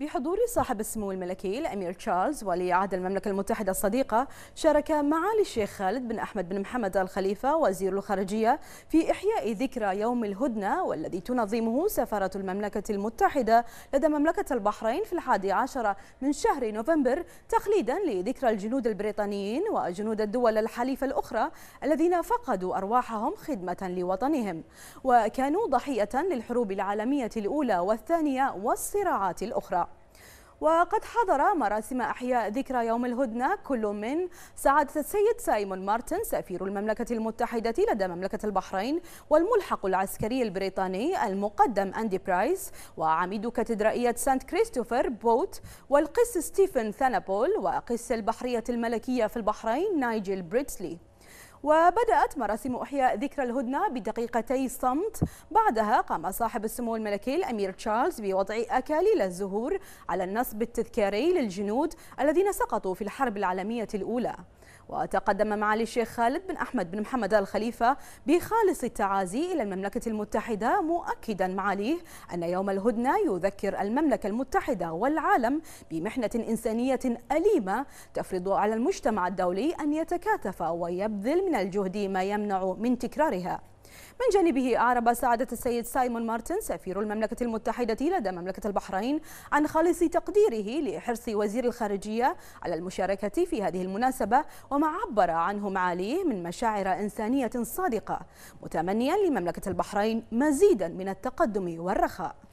بحضور صاحب السمو الملكي الأمير تشارلز ولي عهد المملكة المتحدة الصديقة شارك معالي الشيخ خالد بن أحمد بن محمد الخليفة وزير الخارجية في إحياء ذكرى يوم الهدنة والذي تنظمه سفارة المملكة المتحدة لدى مملكة البحرين في الحادي عشر من شهر نوفمبر تخليدا لذكرى الجنود البريطانيين وجنود الدول الحليفة الأخرى الذين فقدوا أرواحهم خدمة لوطنهم وكانوا ضحية للحروب العالمية الأولى والثانية والصراعات الأخرى وقد حضر مراسم أحياء ذكرى يوم الهدنة كل من سعادة السيد سايمون مارتن سفير المملكة المتحدة لدى مملكة البحرين والملحق العسكري البريطاني المقدم أندي برايس وعميد كاتدرائية سانت كريستوفر بوت والقس ستيفن ثانابول وقس البحرية الملكية في البحرين نايجل بريتسلي وبدأت مراسم إحياء ذكرى الهدنة بدقيقتي صمت بعدها قام صاحب السمو الملكي الأمير تشارلز بوضع أكاليل الزهور على النصب التذكاري للجنود الذين سقطوا في الحرب العالمية الأولى وتقدم معالي الشيخ خالد بن أحمد بن محمد آل خليفة بخالص التعازي إلى المملكة المتحدة مؤكدا معاليه أن يوم الهدنة يذكر المملكة المتحدة والعالم بمحنة إنسانية أليمة تفرض على المجتمع الدولي أن يتكاتف ويبذل من الجهد ما يمنع من تكرارها من جانبه أعرب سعادة السيد سايمون مارتن سفير المملكة المتحدة لدى مملكة البحرين عن خالص تقديره لحرص وزير الخارجية على المشاركة في هذه المناسبة وما عبر عنه معاليه من مشاعر إنسانية صادقة متمنيا لمملكة البحرين مزيدا من التقدم والرخاء